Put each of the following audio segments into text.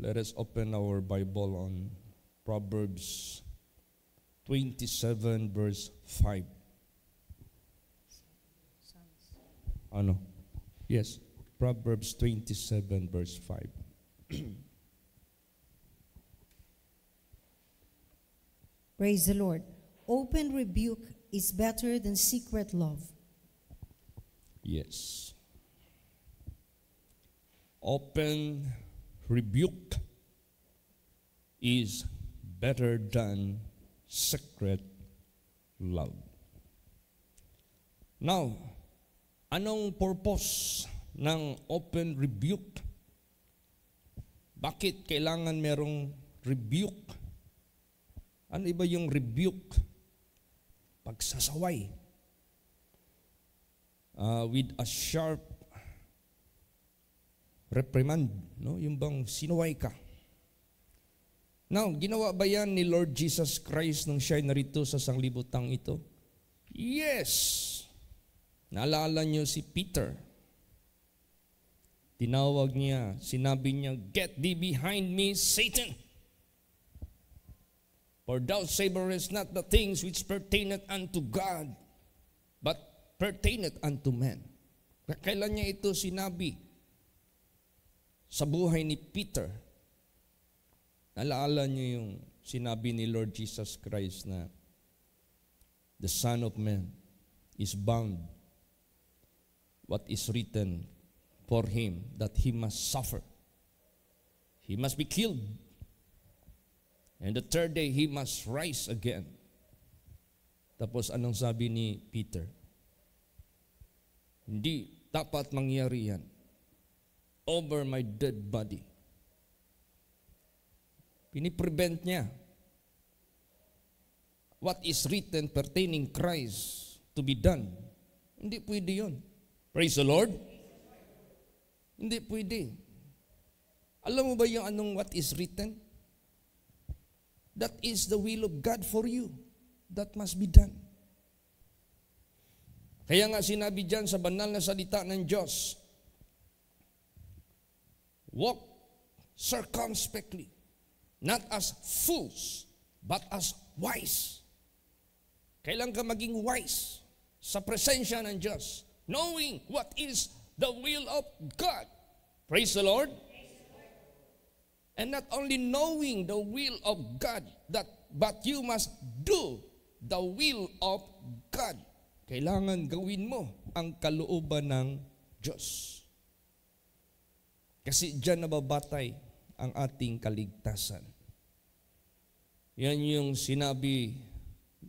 Let us open our Bible on Proverbs 27 verse 5. no, Yes, Proverbs 27 verse 5. Praise the Lord. Open rebuke is better than secret love. Yes. Open rebuke is better than secret love. Now, anong purpose ng open rebuke? Bakit kailangan merong rebuke? Ano iba yung rebuke? Pagsasaway. Uh, with a sharp reprimand, no? yung bang sinuway ka. Now, ginawa ba yan ni Lord Jesus Christ nung siya narito sa sanglibutang ito? Yes! Naalala niyo si Peter. Tinawag niya, sinabi niya, Get thee behind me, Satan! For thou savorest not the things which pertaineth unto God, but pertaineth unto men. Kailan niya ito sinabi? sa buhay ni Peter. Nalaala niyo yung sinabi ni Lord Jesus Christ na the Son of Man is bound what is written for him that he must suffer. He must be killed. And the third day, he must rise again. Tapos anong sabi ni Peter? Hindi dapat mangyari yan over my dead body. Piniprevent niya. What is written pertaining Christ to be done. Hindi pwede yun. Praise the Lord. Hindi pwede. Alam mo ba yung anong what is written? That is the will of God for you. That must be done. Kaya nga sinabi dyan sa banal na salita ng Diyos, Walk circumspectly, not as fools, but as wise. Kailan ka maging wise sa presensya ng Diyos, knowing what is the will of God. Praise the Lord. And not only knowing the will of God, that but you must do the will of God. Kailangan gawin mo ang kalooban ng Diyos. Kasi dyan nababatay ang ating kaligtasan. Yan yung sinabi,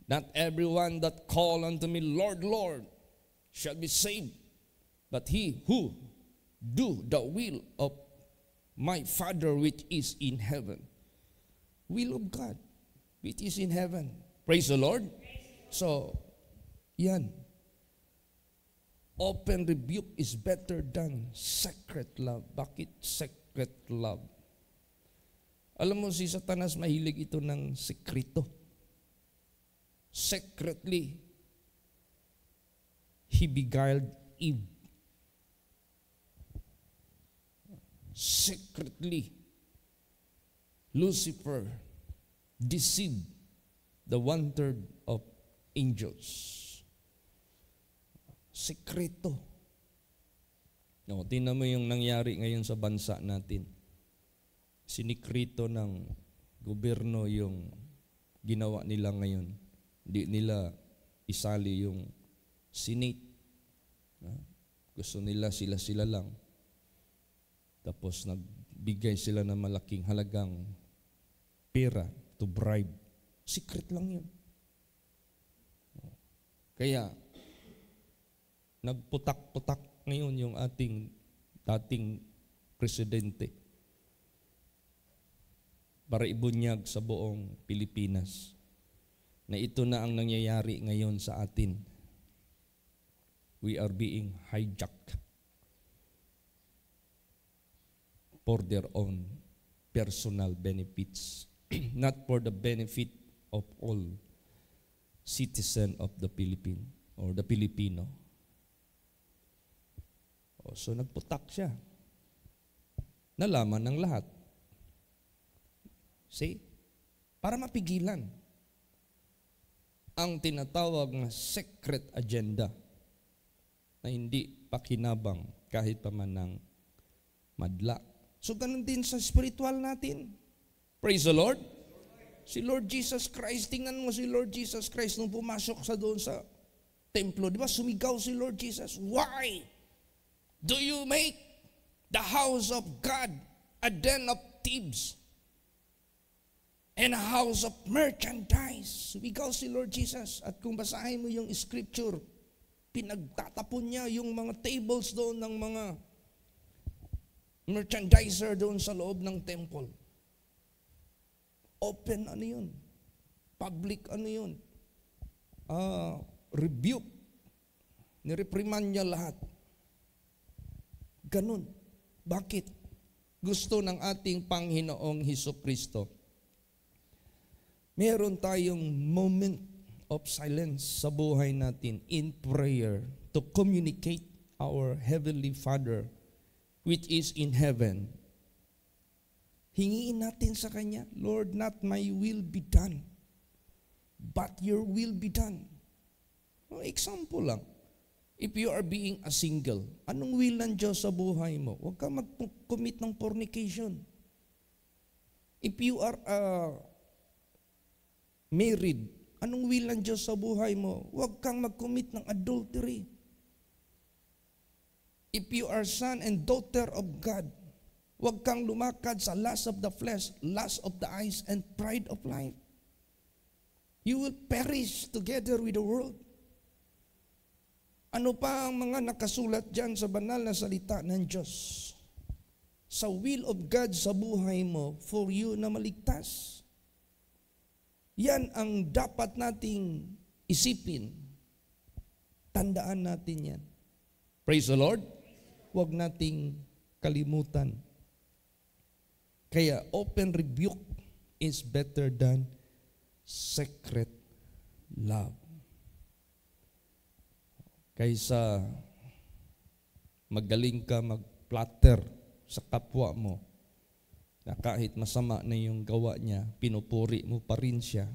Not everyone that call unto me, Lord, Lord, shall be saved, but he who do the will of my Father which is in heaven. Will of God, which is in heaven. Praise the Lord. So, yan. Open rebuke is better than secret love. Bakit secret love? Alam mo si Satanas mahilig ito ng sekreto. Secretly, he beguiled Eve. Secretly, Lucifer deceived the one-third of angels. Sekreto. No, tingnan mo yung nangyari ngayon sa bansa natin. Sinikrito ng gobyerno yung ginawa nila ngayon. Hindi nila isali yung Senate. Gusto nila sila-sila lang. Tapos nagbigay sila ng malaking halagang pera to bribe. Secret lang yun. Kaya, Nagputak-putak ngayon yung ating dating presidente para ibunyag sa buong Pilipinas na ito na ang nangyayari ngayon sa atin. We are being hijacked for their own personal benefits, not for the benefit of all citizen of the Philippines or the Filipino. So nagputak siya. Nalaman ng lahat. See? Para mapigilan ang tinatawag na secret agenda na hindi pakinabang kahit pa man ng madla. So ganun din sa spiritual natin. Praise the Lord. Si Lord Jesus Christ, tingnan mo si Lord Jesus Christ nung pumasok sa doon sa templo. Di ba sumigaw si Lord Jesus, Why Do you make the house of God a den of thieves and a house of merchandise? Because si Lord Jesus. At kung basahin mo yung scripture, pinagtatapon niya yung mga tables doon ng mga merchandiser doon sa loob ng temple. Open ano yun? Public ano yun? Uh, rebuke. Nireprimand niya lahat. Ganun. Bakit? Gusto ng ating Panghinoong Hiso Kristo. Meron tayong moment of silence sa buhay natin in prayer to communicate our Heavenly Father which is in heaven. Hingiin natin sa Kanya, Lord, not my will be done, but your will be done. Example lang. If you are being a single, anong will ng Diyos sa buhay mo? Huwag kang mag-commit ng fornication. If you are uh, married, anong will ng Diyos sa buhay mo? Huwag kang mag-commit ng adultery. If you are son and daughter of God, huwag kang lumakad sa lust of the flesh, lust of the eyes, and pride of life. You will perish together with the world. Ano pa ang mga nakasulat dyan sa banal na salita ng Diyos? Sa will of God sa buhay mo for you na maligtas. Yan ang dapat nating isipin. Tandaan natin yan. Praise the Lord. Huwag nating kalimutan. Kaya open rebuke is better than secret love. Kaysa magaling ka mag-platter sa kapwa mo na kahit masama na yung gawa niya, pinupuri mo pa rin siya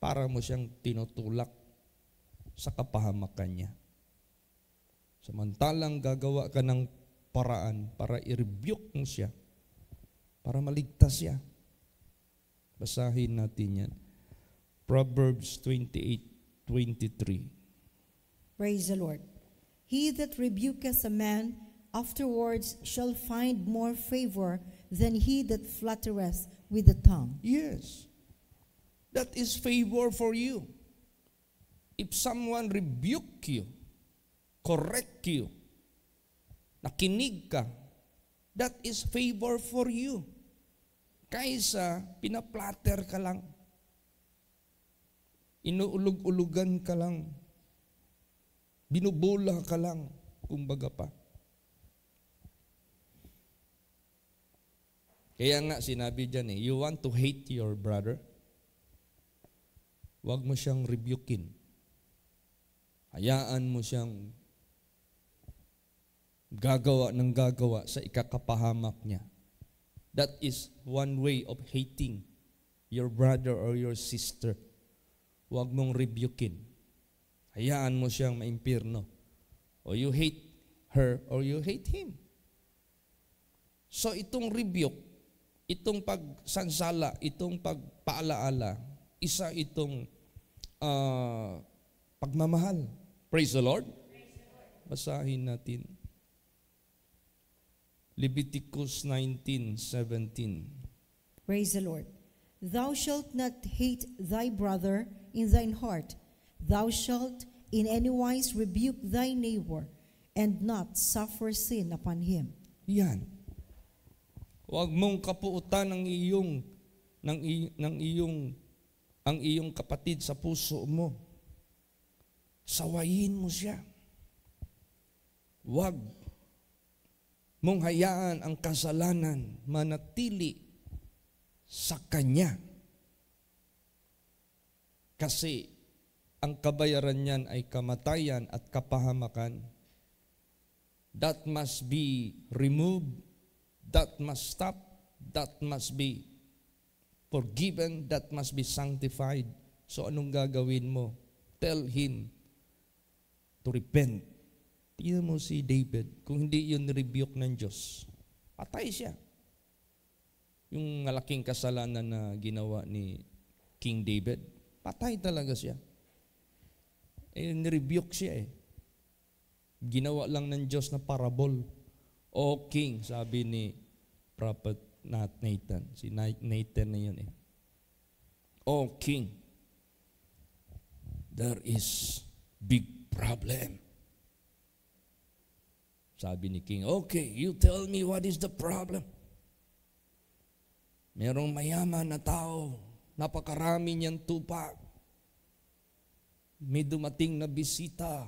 para mo siyang tinutulak sa kapahamakan niya. Samantalang gagawa ka ng paraan para i-rebuke mo siya, para maligtas siya. Basahin natin yan. Proverbs 28, 23. Praise the Lord. He that rebuketh a man afterwards shall find more favor than he that flattereth with the tongue. Yes. That is favor for you. If someone rebuke you, correct you, nakinig ka, that is favor for you. Kaysa pinaplatter ka lang, inuulog-ulugan ka lang, Binubula ka lang, kumbaga pa. Kaya nga sinabi dyan eh, you want to hate your brother? Huwag mo siyang rebukin. Hayaan mo siyang gagawa ng gagawa sa ikakapahamak niya. That is one way of hating your brother or your sister. Huwag mong rebukin. Hayaan mo siyang maimpirno. Or you hate her or you hate him. So itong rebuke, itong pagsansala, itong pagpaalaala, isa itong uh, pagmamahal. Praise the Lord. Basahin natin. Leviticus 19:17. Praise the Lord. Thou shalt not hate thy brother in thine heart Thou shalt in any wise rebuke thy neighbor and not suffer sin upon him. Yan. Huwag mong kapuutan ng iyong ng, i, ng iyong ang iyong kapatid sa puso mo. Sawayin mo siya. Huwag mong hayaan ang kasalanan manatili sa kanya. Kasi ang kabayaran niyan ay kamatayan at kapahamakan. That must be removed, that must stop, that must be forgiven, that must be sanctified. So anong gagawin mo? Tell him to repent. Tingnan mo si David, kung hindi yun rebuke ng Diyos, patay siya. Yung malaking kasalanan na ginawa ni King David, patay talaga siya. Eh, nirebuke siya eh. Ginawa lang ng Diyos na parable. O King, sabi ni Prophet Nathan. Si Nathan na yun eh. O King, there is big problem. Sabi ni King, okay, you tell me what is the problem. Merong mayaman na tao, napakarami niyang tupa. May dumating na bisita.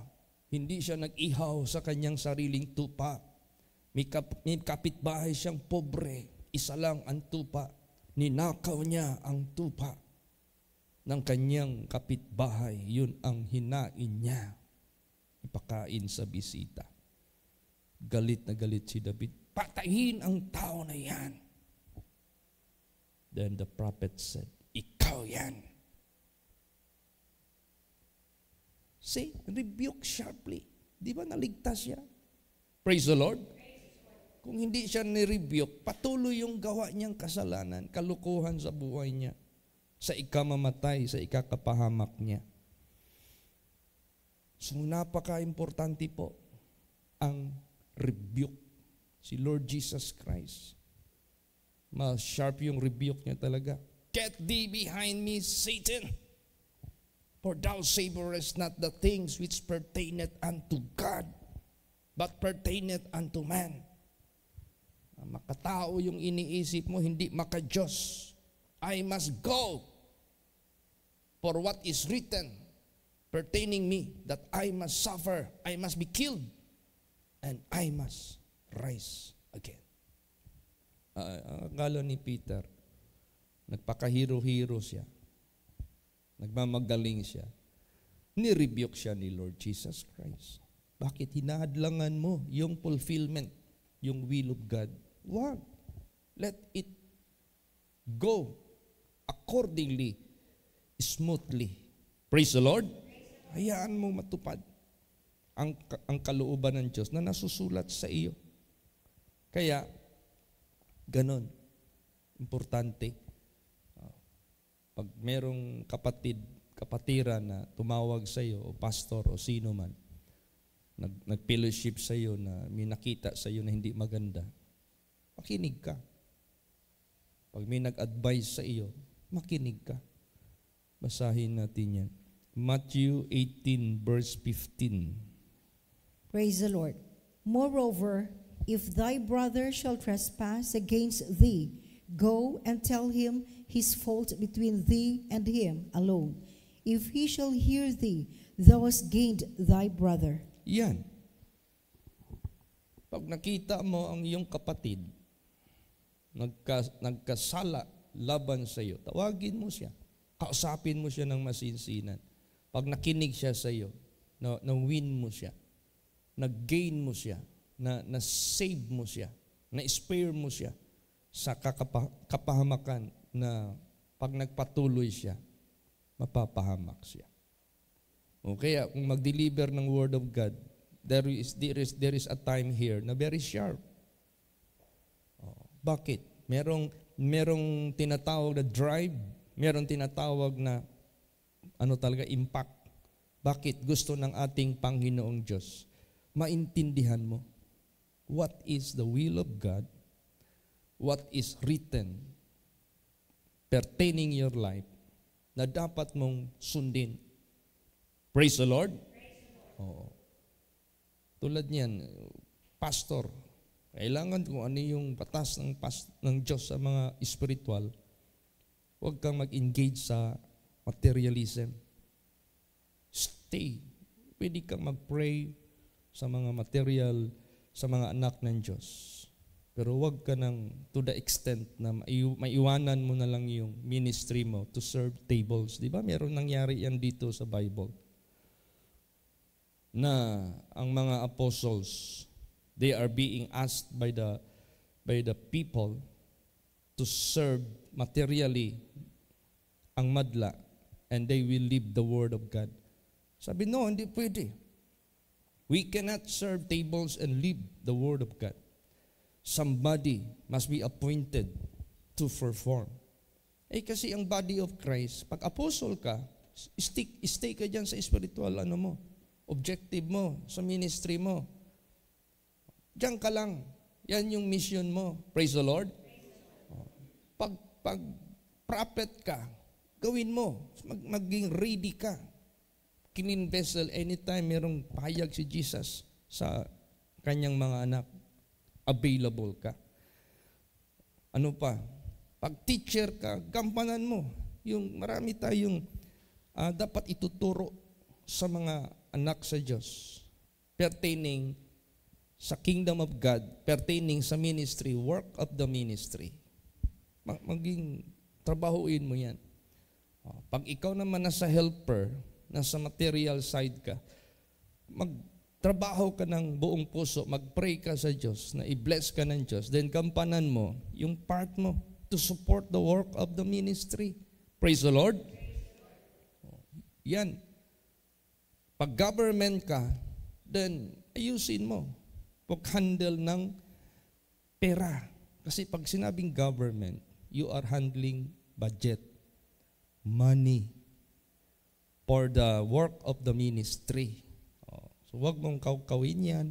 Hindi siya nag-ihaw sa kanyang sariling tupa. May, kap- may kapitbahay siyang pobre. Isa lang ang tupa. Ninakaw niya ang tupa ng kanyang kapitbahay. Yun ang hinain niya. Ipakain sa bisita. Galit na galit si David. Patayin ang tao na yan. Then the prophet said, Ikaw yan. See, rebuke sharply. Di ba naligtas siya? Praise the Lord. Kung hindi siya ni-rebuke, patuloy yung gawa niyang kasalanan, kalukuhan sa buhay niya, sa ikamamatay, sa ikakapahamak niya. So napaka-importante po ang rebuke. Si Lord Jesus Christ. Mas sharp yung rebuke niya talaga. Get thee behind me, Satan! For thou savorest not the things which pertaineth unto God, but pertaineth unto man. Makatao yung iniisip mo, hindi makajos. I must go for what is written pertaining me, that I must suffer, I must be killed, and I must rise again. Uh, ang akala ni Peter, nagpakahiro-hiro siya. Nagmamagaling siya. Ni-rebuke siya ni Lord Jesus Christ. Bakit hinahadlangan mo yung fulfillment, yung will of God? Wag. Let it go accordingly, smoothly. Praise the Lord. Hayaan mo matupad ang, ang kalooban ng Diyos na nasusulat sa iyo. Kaya, ganon. Importante pag merong kapatid, kapatira na tumawag sa iyo, o pastor, o sino man, nag, nag-fellowship sa iyo na may nakita sa iyo na hindi maganda, makinig ka. Pag may nag-advise sa iyo, makinig ka. Basahin natin yan. Matthew 18 verse 15. Praise the Lord. Moreover, if thy brother shall trespass against thee, go and tell him his fault between thee and him alone. If he shall hear thee, thou hast gained thy brother. Yan. Pag nakita mo ang iyong kapatid, nagka, nagkasala laban sa iyo, tawagin mo siya. Kausapin mo siya ng masinsinan. Pag nakinig siya sa iyo, na, na win mo siya, nag-gain mo siya, na, na save mo siya, na spare mo siya sa kakapahamakan na pag nagpatuloy siya, mapapahamak siya. O kaya kung mag-deliver ng Word of God, there is, there is, there is a time here na very sharp. O, bakit? Merong, merong tinatawag na drive, merong tinatawag na ano talaga, impact. Bakit gusto ng ating Panginoong Diyos? Maintindihan mo what is the will of God, what is written pertaining your life na dapat mong sundin. Praise the Lord. Praise the Lord. Oo. Tulad niyan, pastor, kailangan kung ano yung batas ng, pas, ng Diyos sa mga spiritual, huwag kang mag-engage sa materialism. Stay. Pwede kang mag-pray sa mga material, sa mga anak ng Diyos pero wag ka nang to the extent na maiwanan mo na lang yung ministry mo to serve tables. Di ba? Meron nangyari yan dito sa Bible. Na ang mga apostles, they are being asked by the, by the people to serve materially ang madla and they will leave the word of God. Sabi, no, hindi pwede. We cannot serve tables and leave the word of God somebody must be appointed to perform. Eh kasi ang body of Christ, pag apostle ka, stick, stay ka dyan sa spiritual ano mo, objective mo, sa ministry mo. Diyan ka lang. Yan yung mission mo. Praise the Lord. Pag, pag prophet ka, gawin mo. Mag, maging ready ka. Kinin vessel anytime merong payag si Jesus sa kanyang mga anak available ka. Ano pa? Pag teacher ka, gampanan mo. Yung marami tayong uh, dapat ituturo sa mga anak sa Diyos pertaining sa kingdom of God, pertaining sa ministry, work of the ministry. Maging trabahuin mo yan. Ah, pag ikaw naman nasa helper, nasa material side ka, mag trabaho ka ng buong puso, mag-pray ka sa Diyos, na i-bless ka ng Diyos, then kampanan mo yung part mo to support the work of the ministry. Praise the Lord. Yan. Pag government ka, then ayusin mo. Pag-handle ng pera. Kasi pag sinabing government, you are handling budget, money for the work of the ministry. So huwag mong kawkawin yan.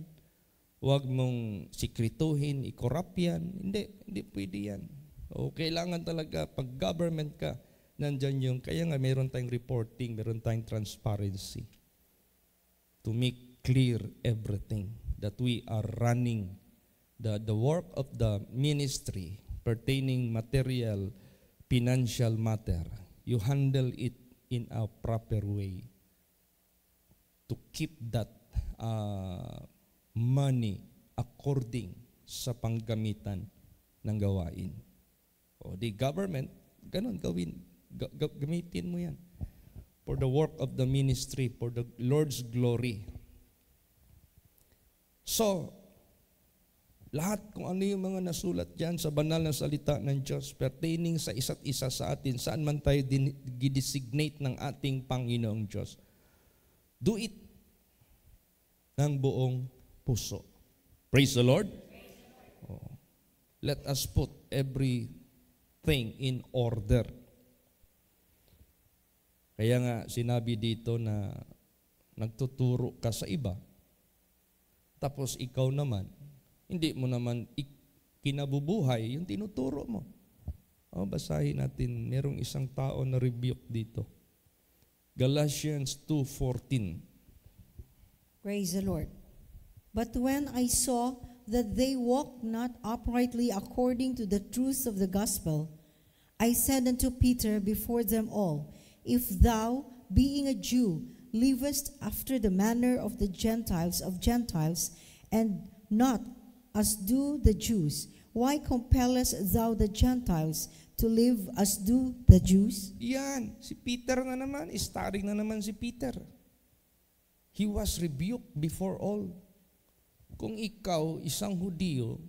Huwag mong sikrituhin, ikorap yan. Hindi, hindi pwede yan. O kailangan talaga pag government ka, nandyan yung, kaya nga meron tayong reporting, meron tayong transparency to make clear everything that we are running the, the work of the ministry pertaining material, financial matter. You handle it in a proper way to keep that uh, money according sa panggamitan ng gawain. O di government, ganun gawin. Ga- ga- gamitin mo yan. For the work of the ministry, for the Lord's glory. So, lahat kung ano yung mga nasulat dyan sa banal na salita ng Diyos pertaining sa isa't isa sa atin, saan man tayo din, gidesignate ng ating Panginoong Diyos. Do it ng buong puso. Praise the Lord. Oh. Let us put everything in order. Kaya nga sinabi dito na nagtuturo ka sa iba. Tapos ikaw naman, hindi mo naman kinabubuhay yung tinuturo mo. O, oh, basahin natin, merong isang tao na rebuke dito. Galatians 2.14 Praise the Lord. But when I saw that they walked not uprightly according to the truth of the gospel, I said unto Peter before them all, If thou, being a Jew, livest after the manner of the Gentiles of Gentiles, and not as do the Jews, why compellest thou the Gentiles to live as do the Jews? Yan, si Peter na naman, starring na naman si Peter. He was rebuked before all. Kung ikaw, isang Hudiyo,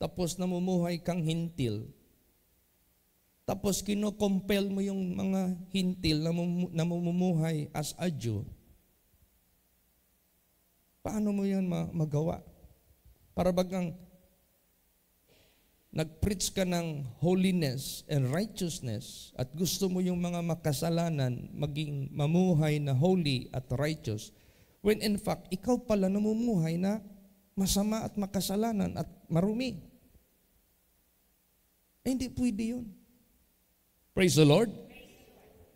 tapos namumuhay kang hintil, tapos kinocompel mo yung mga hintil na namumuhay as a Jew, paano mo yan magawa? Para bagang nag-preach ka ng holiness and righteousness at gusto mo yung mga makasalanan maging mamuhay na holy at righteous, when in fact, ikaw pala namumuhay na masama at makasalanan at marumi. Eh, hindi pwede yun. Praise the Lord.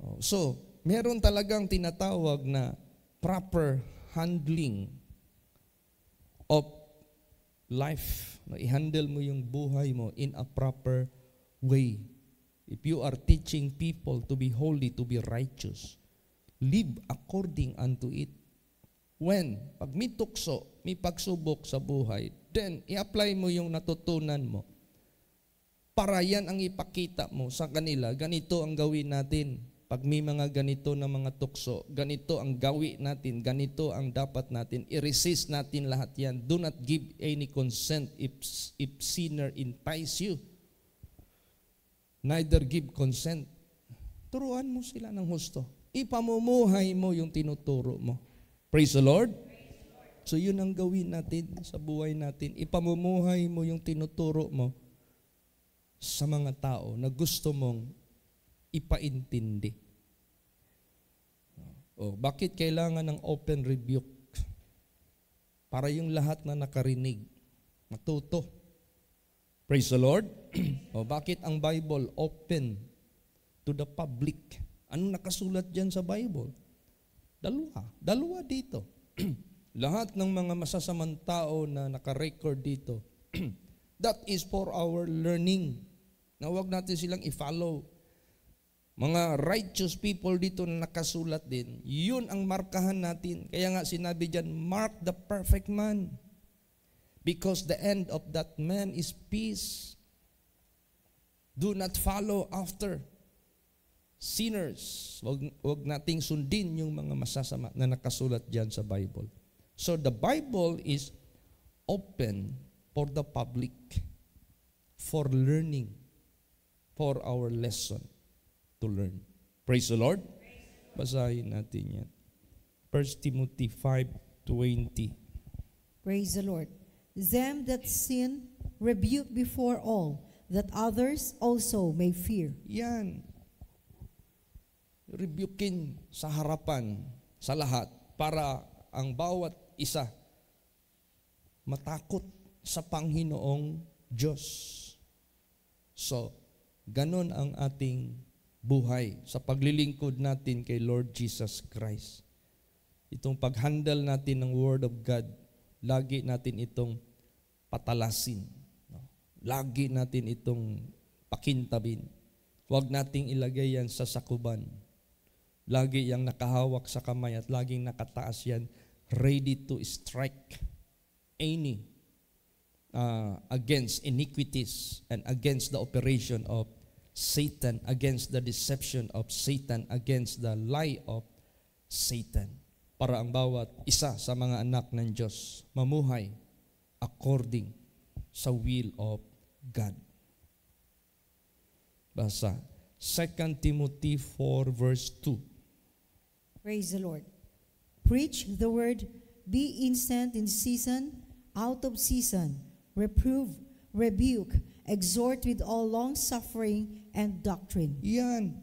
Oh, so, meron talagang tinatawag na proper handling of life No, i-handle mo yung buhay mo in a proper way. If you are teaching people to be holy, to be righteous, live according unto it. When, pag may tukso, may pagsubok sa buhay, then i-apply mo yung natutunan mo. Para yan ang ipakita mo sa kanila, ganito ang gawin natin. Pag may mga ganito na mga tukso, ganito ang gawi natin, ganito ang dapat natin, i-resist natin lahat yan. Do not give any consent if, if sinner entice you. Neither give consent. Turuan mo sila ng husto. Ipamumuhay mo yung tinuturo mo. Praise the Lord. So yun ang gawin natin sa buhay natin. Ipamumuhay mo yung tinuturo mo sa mga tao na gusto mong ipaintindi. O, oh, bakit kailangan ng open rebuke? Para yung lahat na nakarinig, matuto. Praise the Lord. o, oh, bakit ang Bible open to the public? Ano nakasulat dyan sa Bible? Dalawa. Dalawa dito. lahat ng mga masasamang tao na nakarecord dito, that is for our learning. Na huwag natin silang i-follow mga righteous people dito na nakasulat din, yun ang markahan natin. Kaya nga sinabi dyan, mark the perfect man because the end of that man is peace. Do not follow after sinners. Huwag, wag nating sundin yung mga masasama na nakasulat dyan sa Bible. So the Bible is open for the public, for learning, for our lesson to learn. Praise the Lord. Basahin natin yan. 1 Timothy 5.20 Praise the Lord. Them that sin, rebuke before all, that others also may fear. Yan. Rebukin sa harapan, sa lahat, para ang bawat isa matakot sa Panghinoong Diyos. So, ganun ang ating buhay sa paglilingkod natin kay Lord Jesus Christ. Itong paghandle natin ng Word of God, lagi natin itong patalasin. Lagi natin itong pakintabin. Huwag nating ilagay yan sa sakuban. Lagi yang nakahawak sa kamay at laging nakataas yan, ready to strike any uh, against iniquities and against the operation of Satan, against the deception of Satan, against the lie of Satan. Para ang bawat isa sa mga anak ng Diyos mamuhay according sa will of God. Basa, 2 Timothy 4 verse 2. Praise the Lord. Preach the word, be instant in season, out of season, reprove, rebuke, exhort with all long suffering and doctrine. Yan.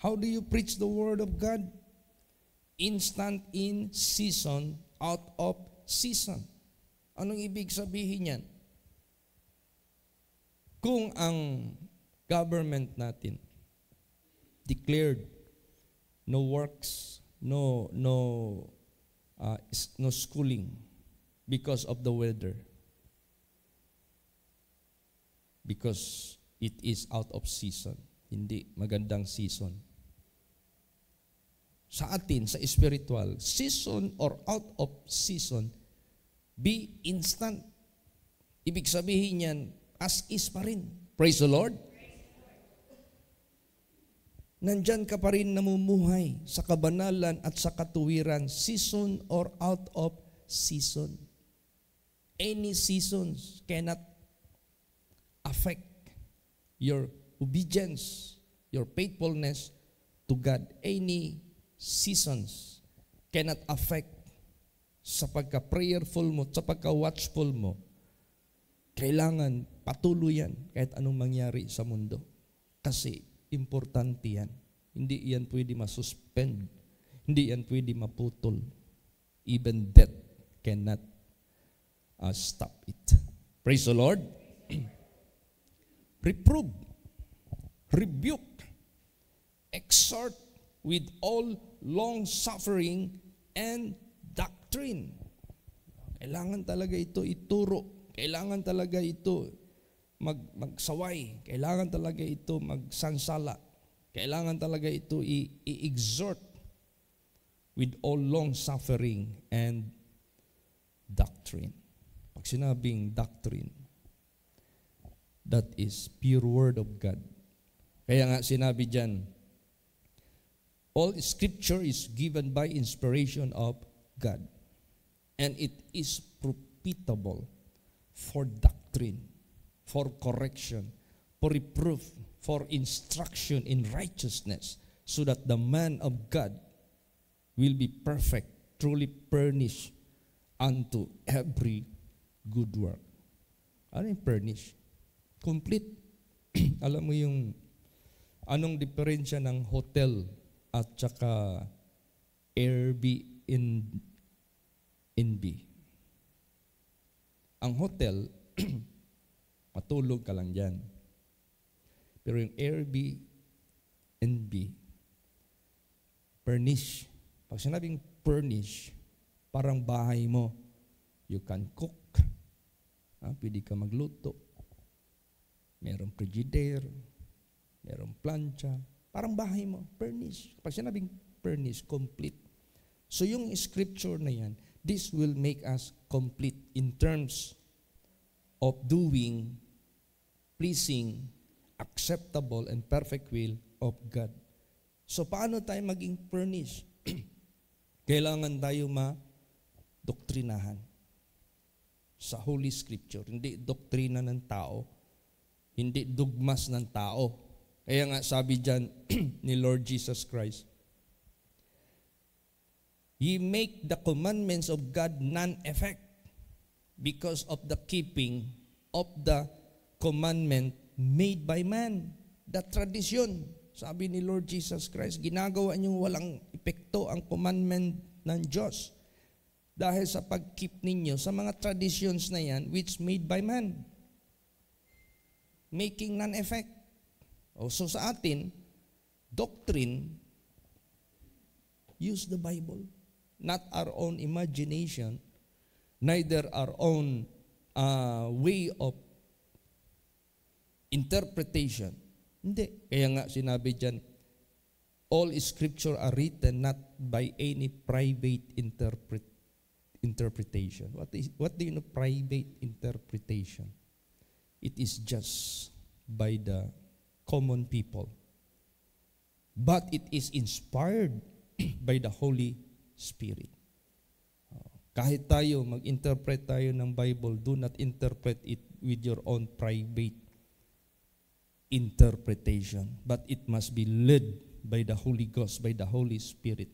How do you preach the word of God? Instant in season, out of season. Anong ibig sabihin yan? Kung ang government natin declared no works, no no uh, no schooling because of the weather because it is out of season. Hindi magandang season. Sa atin, sa spiritual, season or out of season, be instant. Ibig sabihin niyan, as is pa rin. Praise the Lord. Nandyan ka pa rin namumuhay sa kabanalan at sa katuwiran, season or out of season. Any seasons cannot affect your obedience, your faithfulness to God. Any seasons cannot affect sa pagka-prayerful mo, sa pagka-watchful mo, kailangan patuloy yan kahit anong mangyari sa mundo. Kasi importante yan. Hindi yan pwede masuspend. Hindi yan pwede maputol. Even death cannot uh, stop it. Praise the Lord. reprove, rebuke, exhort with all long suffering and doctrine. Kailangan talaga ito ituro. Kailangan talaga ito mag magsaway. Kailangan talaga ito magsansala. Kailangan talaga ito i-exhort with all long suffering and doctrine. Pag sinabing doctrine, That is pure word of God. Kaya nga sinabi dyan, all scripture is given by inspiration of God and it is profitable for doctrine, for correction, for reproof, for instruction in righteousness so that the man of God will be perfect, truly furnished unto every good work. Ano yung furnished? complete. Alam mo yung anong diferensya ng hotel at saka Airbnb. Ang hotel, matulog ka lang dyan. Pero yung Airbnb, furnish. Pag sinabing furnish, parang bahay mo. You can cook. Ha? Ah, pwede ka magluto merong frigidaire, merong plancha, parang bahay mo, furnished. Kapag sinabing furnished, complete. So yung scripture na yan, this will make us complete in terms of doing, pleasing, acceptable, and perfect will of God. So paano tayo maging furnished? Kailangan tayo ma-doktrinahan sa Holy Scripture, hindi doktrina ng tao, hindi dugmas ng tao. Kaya nga sabi dyan ni Lord Jesus Christ, Ye make the commandments of God non-effect because of the keeping of the commandment made by man. The tradition, sabi ni Lord Jesus Christ, ginagawa niyo walang epekto ang commandment ng Diyos dahil sa pag-keep ninyo sa mga traditions na yan which made by man making none effect. O, oh, so sa atin, doctrine, use the Bible, not our own imagination, neither our own uh, way of interpretation. Hindi. Kaya nga sinabi dyan, all scripture are written not by any private interpret interpretation. What, is, what do you know private interpretation? it is just by the common people. But it is inspired by the Holy Spirit. Oh, kahit tayo, mag-interpret tayo ng Bible, do not interpret it with your own private interpretation. But it must be led by the Holy Ghost, by the Holy Spirit.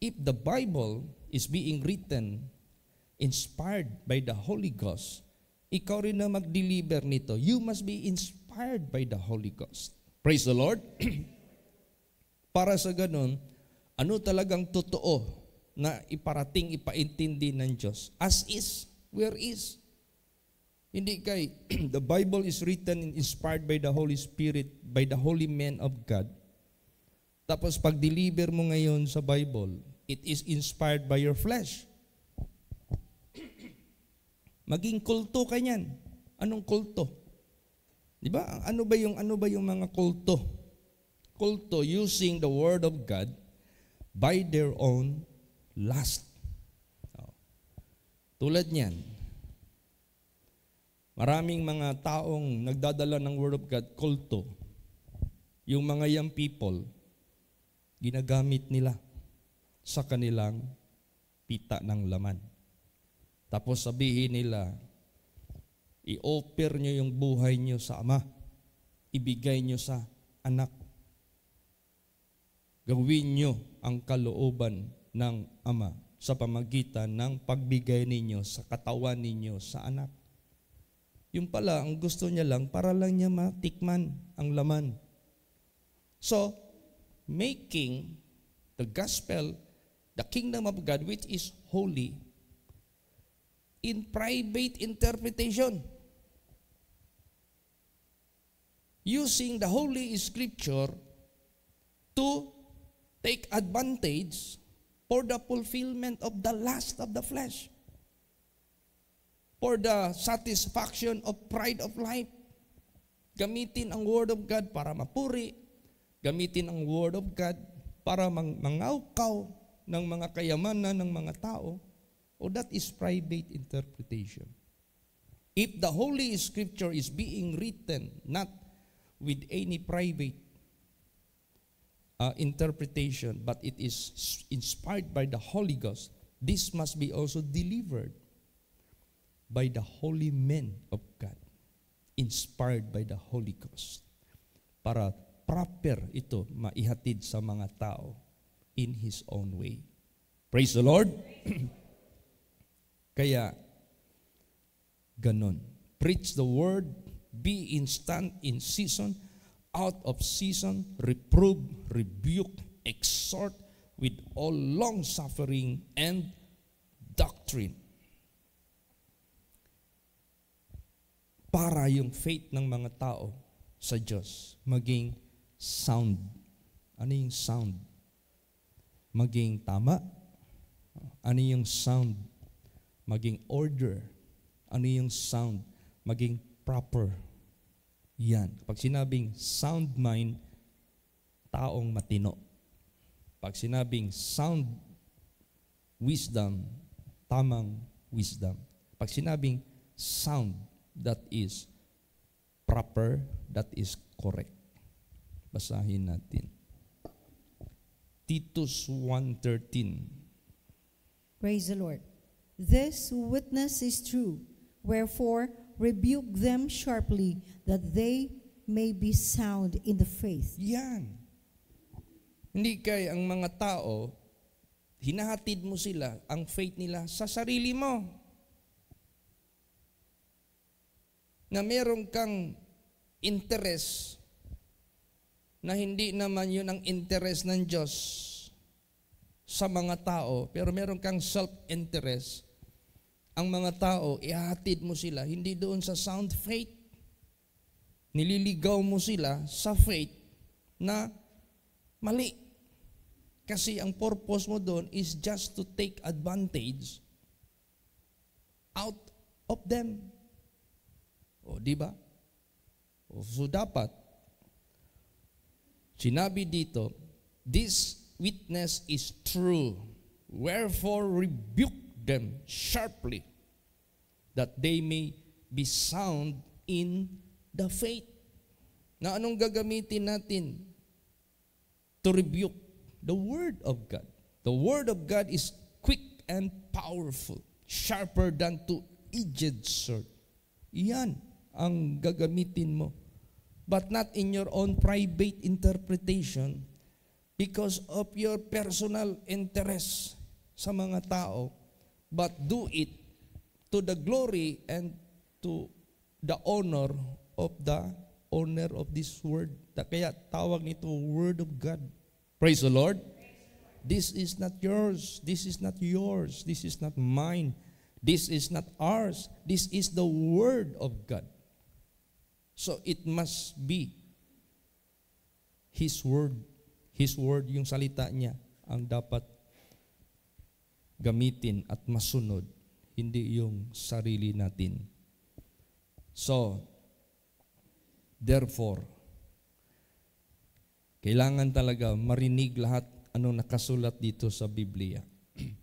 If the Bible is being written, inspired by the Holy Ghost, ikaw rin na mag-deliver nito. You must be inspired by the Holy Ghost. Praise the Lord. Para sa ganun, ano talagang totoo na iparating, ipaintindi ng Diyos? As is, where is? Hindi kay, the Bible is written and inspired by the Holy Spirit, by the holy men of God. Tapos pag-deliver mo ngayon sa Bible, it is inspired by your flesh. Maging kulto ka niyan. Anong kulto? Di ba? Ano ba yung ano ba yung mga kulto? Kulto using the word of God by their own lust. Oh. Tulad niyan, maraming mga taong nagdadala ng word of God, kulto. Yung mga young people, ginagamit nila sa kanilang pita ng laman. Tapos sabihin nila, i-offer nyo yung buhay nyo sa Ama. Ibigay nyo sa anak. Gawin nyo ang kalooban ng Ama sa pamagitan ng pagbigay ninyo sa katawan ninyo sa anak. Yung pala, ang gusto niya lang, para lang niya matikman ang laman. So, making the gospel, the kingdom of God, which is holy, in private interpretation. Using the Holy Scripture to take advantage for the fulfillment of the lust of the flesh, for the satisfaction of pride of life. Gamitin ang Word of God para mapuri, gamitin ang Word of God para mang mangawkaw ng mga kayamanan ng mga tao, or oh, that is private interpretation. If the Holy Scripture is being written not with any private uh, interpretation, but it is inspired by the Holy Ghost, this must be also delivered by the holy men of God, inspired by the Holy Ghost, para proper ito maihatid sa mga tao in His own way. Praise the Lord! Kaya, ganon. Preach the word, be instant in season, out of season, reprove, rebuke, exhort with all long suffering and doctrine. Para yung faith ng mga tao sa Diyos maging sound. Ano yung sound? Maging tama? Ano yung sound? maging order, ano yung sound, maging proper. Yan. Pag sinabing sound mind, taong matino. Pag sinabing sound wisdom, tamang wisdom. Pag sinabing sound, that is proper, that is correct. Basahin natin. Titus 1.13 Praise the Lord. This witness is true. Wherefore, rebuke them sharply that they may be sound in the faith. Yan. Hindi kay ang mga tao, hinahatid mo sila, ang faith nila, sa sarili mo. Na meron kang interest na hindi naman yun ang interest ng Diyos sa mga tao, pero meron kang self-interest ang mga tao, ihatid mo sila, hindi doon sa sound faith. Nililigaw mo sila sa faith na mali. Kasi ang purpose mo doon is just to take advantage out of them. O, di ba? so dapat, sinabi dito, this witness is true. Wherefore rebuke them sharply that they may be sound in the faith. Na anong gagamitin natin to rebuke the word of God? The word of God is quick and powerful, sharper than to edged sword. Iyan ang gagamitin mo. But not in your own private interpretation because of your personal interest sa mga tao, but do it to the glory and to the honor of the owner of this word. Kaya tawag nito Word of God. Praise the Lord. This is not yours. This is not yours. This is not mine. This is not ours. This is the Word of God. So it must be His Word. His Word, yung salita niya, ang dapat gamitin at masunod hindi yung sarili natin. So, therefore, kailangan talaga marinig lahat anong nakasulat dito sa Biblia.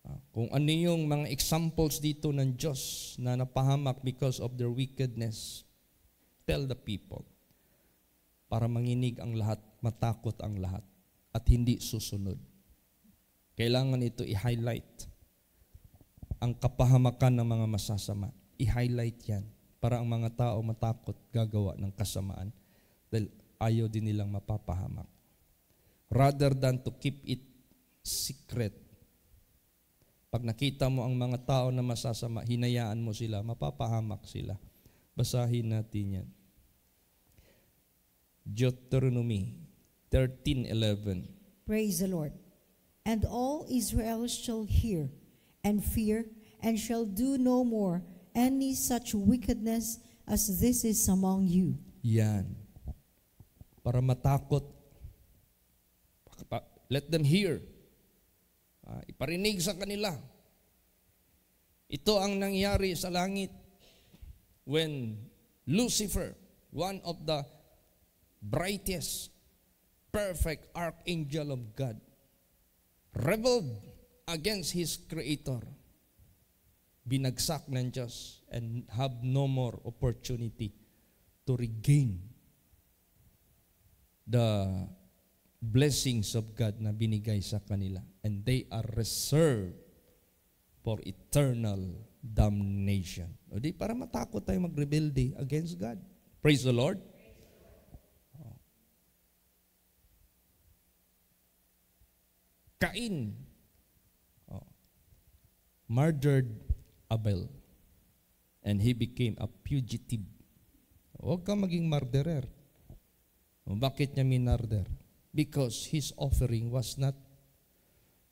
Ah, kung ano yung mga examples dito ng Diyos na napahamak because of their wickedness, tell the people para manginig ang lahat, matakot ang lahat, at hindi susunod. Kailangan ito i-highlight ang kapahamakan ng mga masasama. I-highlight yan para ang mga tao matakot gagawa ng kasamaan dahil ayaw din nilang mapapahamak. Rather than to keep it secret. Pag nakita mo ang mga tao na masasama, hinayaan mo sila, mapapahamak sila. Basahin natin yan. Deuteronomy 13.11 Praise the Lord. And all Israel shall hear and fear, and shall do no more any such wickedness as this is among you. Yan. Para matakot. Let them hear. Ah, iparinig sa kanila. Ito ang nangyari sa langit when Lucifer, one of the brightest, perfect archangel of God, rebelled against his creator. Binagsak ng Diyos and have no more opportunity to regain the blessings of God na binigay sa kanila. And they are reserved for eternal damnation. O di, para matakot tayo magrebelde against God. Praise the Lord. Kain murdered Abel and he became a fugitive. Huwag ka maging murderer. Bakit niya minarder? Because his offering was not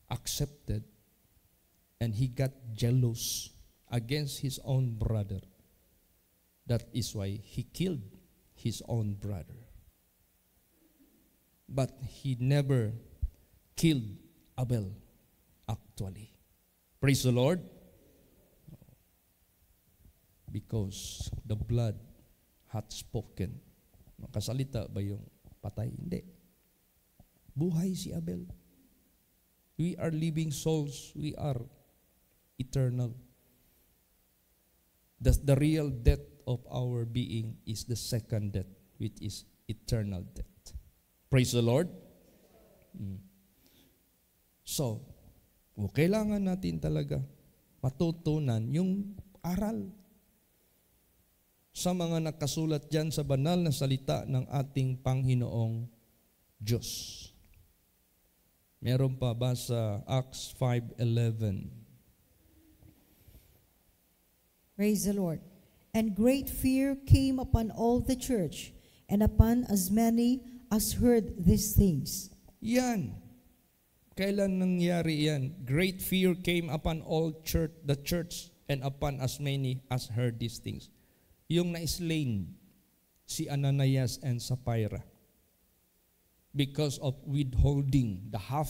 accepted and he got jealous against his own brother. That is why he killed his own brother. But he never killed Abel, actually. Praise the Lord. Because the blood hath spoken. Makasalita ba yung patay? Hindi. Buhay si Abel. We are living souls. We are eternal. The, the real death of our being is the second death, which is eternal death. Praise the Lord. Mm. So, o kailangan natin talaga patutunan yung aral sa mga nakasulat dyan sa banal na salita ng ating Panginoong Diyos. Meron pa ba sa Acts 5.11? Praise the Lord. And great fear came upon all the church and upon as many as heard these things. Yan. Kailan nangyari yan? Great fear came upon all church, the church and upon as many as heard these things. Yung na-slain si Ananias and Sapphira because of withholding the half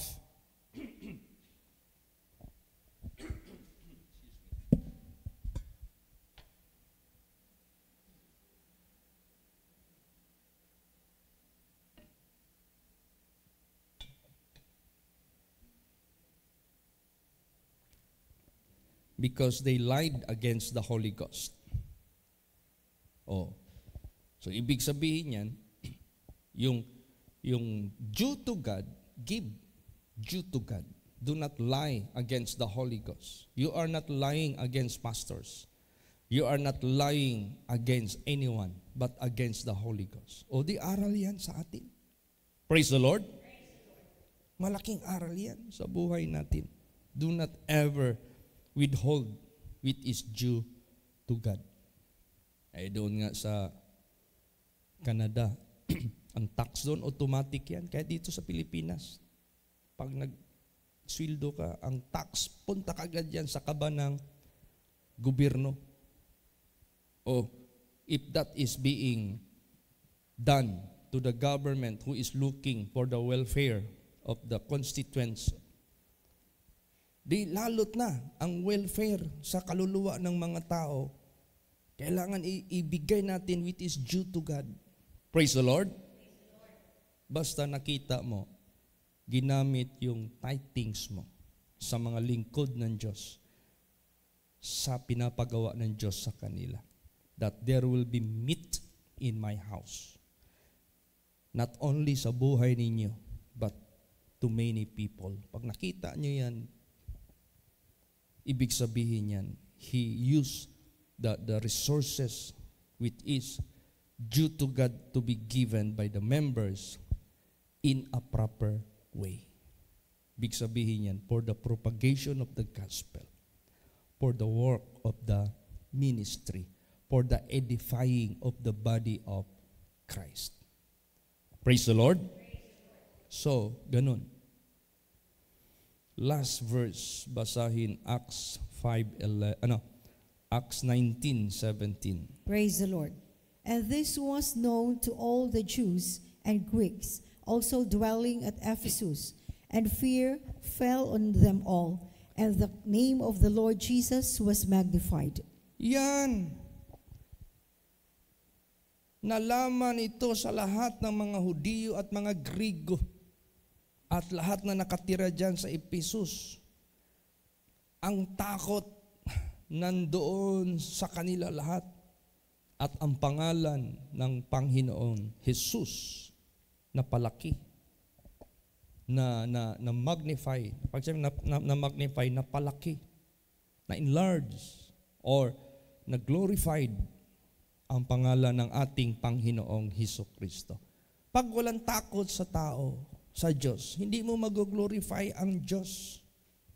because they lied against the Holy Ghost. Oh. So ibig sabihin niyan, yung yung due to God, give due to God. Do not lie against the Holy Ghost. You are not lying against pastors. You are not lying against anyone, but against the Holy Ghost. O di aral yan sa atin. Praise the Lord. Malaking aral yan sa buhay natin. Do not ever withhold which is due to God. Ay doon nga sa Canada, ang tax doon automatic yan. Kaya dito sa Pilipinas, pag nag swildo ka, ang tax, punta ka agad yan sa kaba ng gobyerno. O if that is being done to the government who is looking for the welfare of the constituents Di lalot na ang welfare sa kaluluwa ng mga tao. Kailangan ibigay natin which is due to God. Praise the Lord. Basta nakita mo, ginamit yung tithings mo sa mga lingkod ng Diyos sa pinapagawa ng Diyos sa kanila. That there will be meat in my house. Not only sa buhay ninyo, but to many people. Pag nakita nyo yan, Ibig sabihin yan, he used the, the resources which is due to God to be given by the members in a proper way. Ibig sabihin yan, for the propagation of the gospel, for the work of the ministry, for the edifying of the body of Christ. Praise the Lord. So, ganun last verse, basahin Acts 5, 11, ano, Acts 19:17 Praise the Lord. And this was known to all the Jews and Greeks, also dwelling at Ephesus. And fear fell on them all, and the name of the Lord Jesus was magnified. Yan. Nalaman ito sa lahat ng mga Hudiyo at mga Grigo at lahat na nakatira dyan sa Episus, ang takot nandoon sa kanila lahat at ang pangalan ng Panginoon, Jesus, na palaki, na, na, na magnify, pag na, na, na magnify, na palaki, na enlarge, or na glorified ang pangalan ng ating Panginoong Hiso Kristo. Pag walang takot sa tao, sa Diyos. Hindi mo mag-glorify ang Diyos.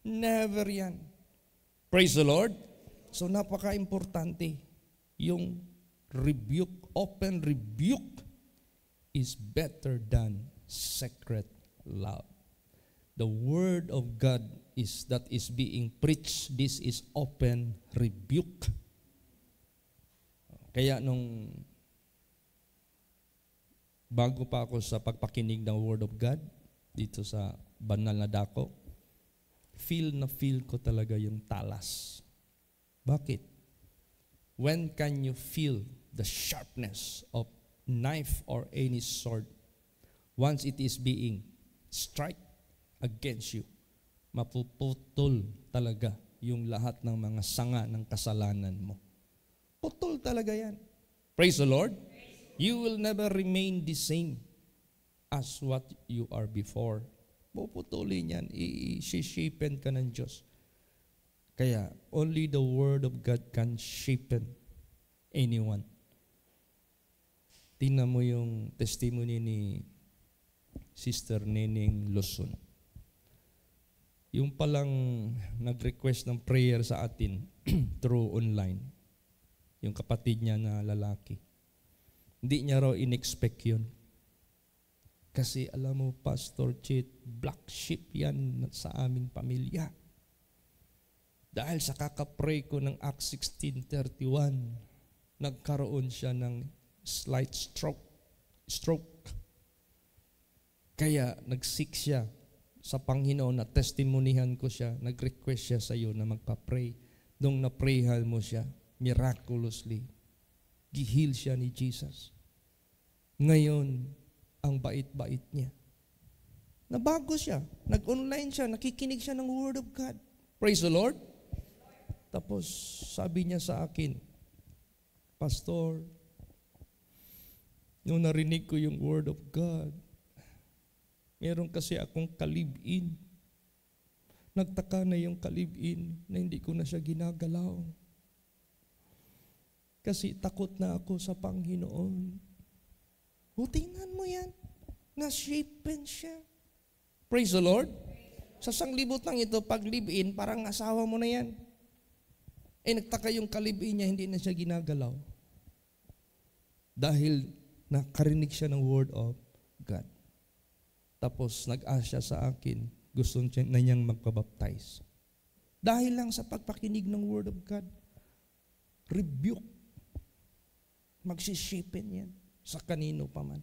Never yan. Praise the Lord. So napaka-importante yung rebuke, open rebuke is better than secret love. The word of God is that is being preached. This is open rebuke. Kaya nung bago pa ako sa pagpakinig ng Word of God dito sa banal na dako, feel na feel ko talaga yung talas. Bakit? When can you feel the sharpness of knife or any sword once it is being strike against you? Mapuputol talaga yung lahat ng mga sanga ng kasalanan mo. Putol talaga yan. Praise the Lord. You will never remain the same as what you are before. Puputuloy niyan, i-shapen ka ng Diyos. Kaya, only the Word of God can shapen anyone. Tingnan mo yung testimony ni Sister Nening Luzon. Yung palang nag-request ng prayer sa atin through online, yung kapatid niya na lalaki. Hindi niya raw in-expect yun. Kasi alam mo, Pastor Chit, black sheep yan sa aming pamilya. Dahil sa kakapray ko ng Act 16.31, nagkaroon siya ng slight stroke. stroke. Kaya nagsik siya sa Panginoon na testimonihan ko siya, nag-request siya sa iyo na magpa-pray. Nung na naprayhan mo siya, miraculously, gihil siya ni Jesus. Ngayon, ang bait-bait niya. Nabago siya. Nag-online siya. Nakikinig siya ng Word of God. Praise the Lord. Tapos, sabi niya sa akin, Pastor, nung narinig ko yung Word of God, meron kasi akong kalibin. Nagtaka na yung kalibin na hindi ko na siya ginagalaw. Kasi takot na ako sa Panginoon. O, oh, tingnan mo yan. Na-shapen siya. Praise the Lord. Sa sanglibutan ito, pag live-in, parang asawa mo na yan. Eh, nagtaka yung kalibin niya, hindi na siya ginagalaw. Dahil nakarinig siya ng word of God. Tapos, nag-ask siya sa akin, gusto na niyang magpabaptize. Dahil lang sa pagpakinig ng word of God, rebuke. Magsisipin yan. Sa kanino pa man.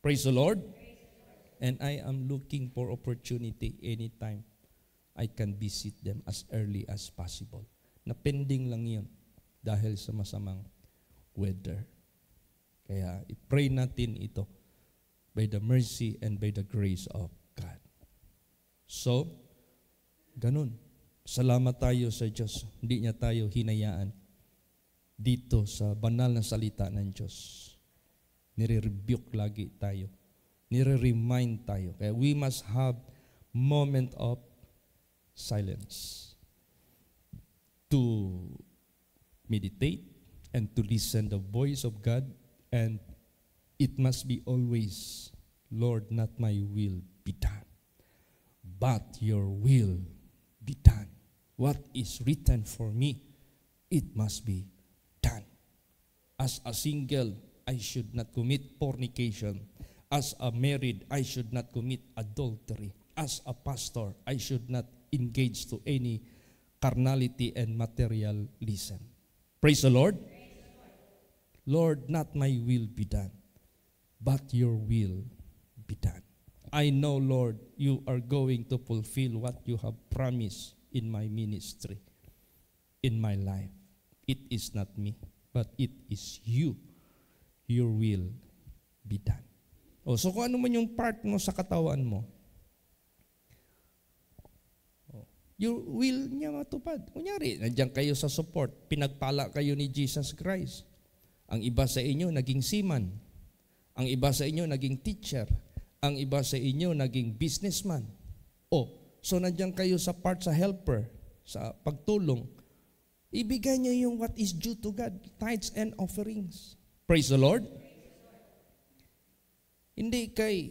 Praise the Lord. And I am looking for opportunity anytime I can visit them as early as possible. Napending lang yun dahil sa masamang weather. Kaya i-pray natin ito by the mercy and by the grace of God. So, ganun. Salamat tayo sa Diyos. Hindi niya tayo hinayaan dito sa banal na salita ng Diyos. Nire-rebuke lagi tayo. Nire-remind tayo. Kaya we must have moment of silence to meditate and to listen the voice of God and it must be always Lord not my will be done but your will be done what is written for me it must be done as a single I should not commit fornication. As a married, I should not commit adultery. As a pastor, I should not engage to any carnality and materialism. Praise the Lord. Lord. Lord, not my will be done, but your will be done. I know, Lord, you are going to fulfill what you have promised in my ministry, in my life. It is not me, but it is you your will be done. Oh, so kung ano man yung part mo sa katawan mo, oh, your will niya matupad. Kunyari, nandiyan kayo sa support, pinagpala kayo ni Jesus Christ. Ang iba sa inyo naging seaman. Ang iba sa inyo naging teacher. Ang iba sa inyo naging businessman. Oh, so nandiyan kayo sa part sa helper, sa pagtulong. Ibigay niyo yung what is due to God, tithes and offerings. Praise the Lord. Hindi kay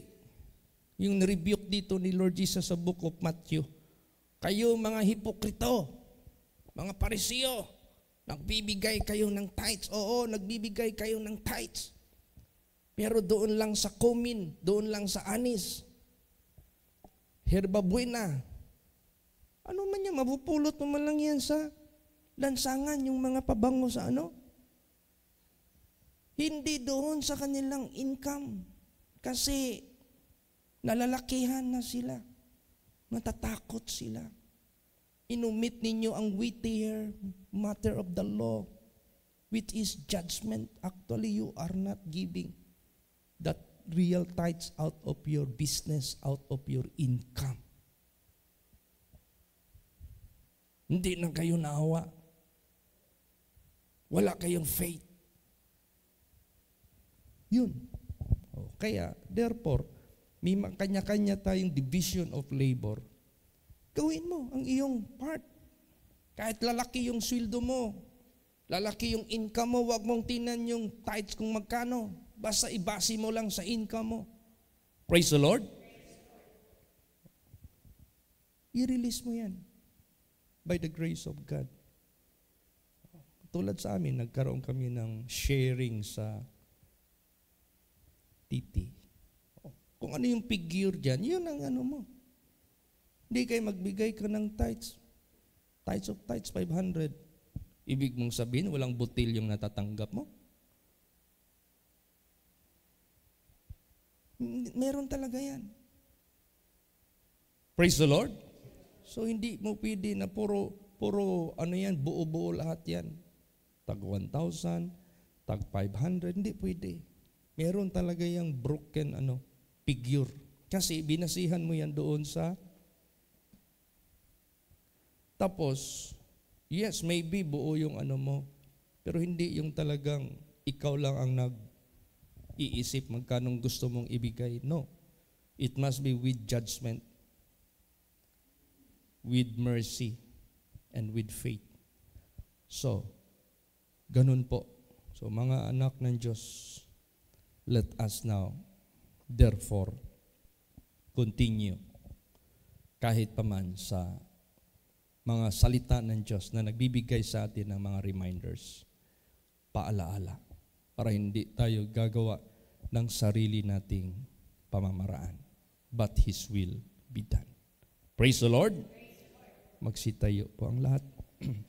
yung rebuke dito ni Lord Jesus sa book of Matthew. Kayo mga hipokrito, mga parisiyo, nagbibigay kayo ng tithes. Oo, nagbibigay kayo ng tithes. Pero doon lang sa kumin, doon lang sa anis. Herba buena. Ano man yan, mabupulot mo man lang yan sa lansangan, yung mga pabango sa ano, hindi doon sa kanilang income. Kasi nalalakihan na sila. Natatakot sila. Inumit ninyo ang weightier matter of the law, which is judgment. Actually, you are not giving that real tithes out of your business, out of your income. Hindi na kayo naawa. Wala kayong faith. Yun. O, oh, kaya, therefore, may kanya-kanya tayong division of labor. Gawin mo ang iyong part. Kahit lalaki yung sweldo mo, lalaki yung income mo, wag mong tinan yung tithes kung magkano. Basta ibasi mo lang sa income mo. Praise the Lord. I-release mo yan by the grace of God. Tulad sa amin, nagkaroon kami ng sharing sa titi. Kung ano yung figure dyan, yun ang ano mo. Hindi kayo magbigay ka ng tights. Tights of tights, 500. Ibig mong sabihin, walang butil yung natatanggap mo? Meron talaga yan. Praise the Lord. So hindi mo pwede na puro, puro ano yan, buo-buo lahat yan. Tag 1,000, tag 500, hindi pwede. Meron talaga yung broken ano, figure. Kasi binasihan mo yan doon sa tapos, yes, maybe buo yung ano mo, pero hindi yung talagang ikaw lang ang nag-iisip magkanong gusto mong ibigay. No. It must be with judgment, with mercy, and with faith. So, ganun po. So, mga anak ng Diyos, Let us now, therefore, continue kahit paman sa mga salita ng Diyos na nagbibigay sa atin ng mga reminders, paalaala, para hindi tayo gagawa ng sarili nating pamamaraan. But His will be done. Praise the Lord. Praise the Magsitayo po ang lahat.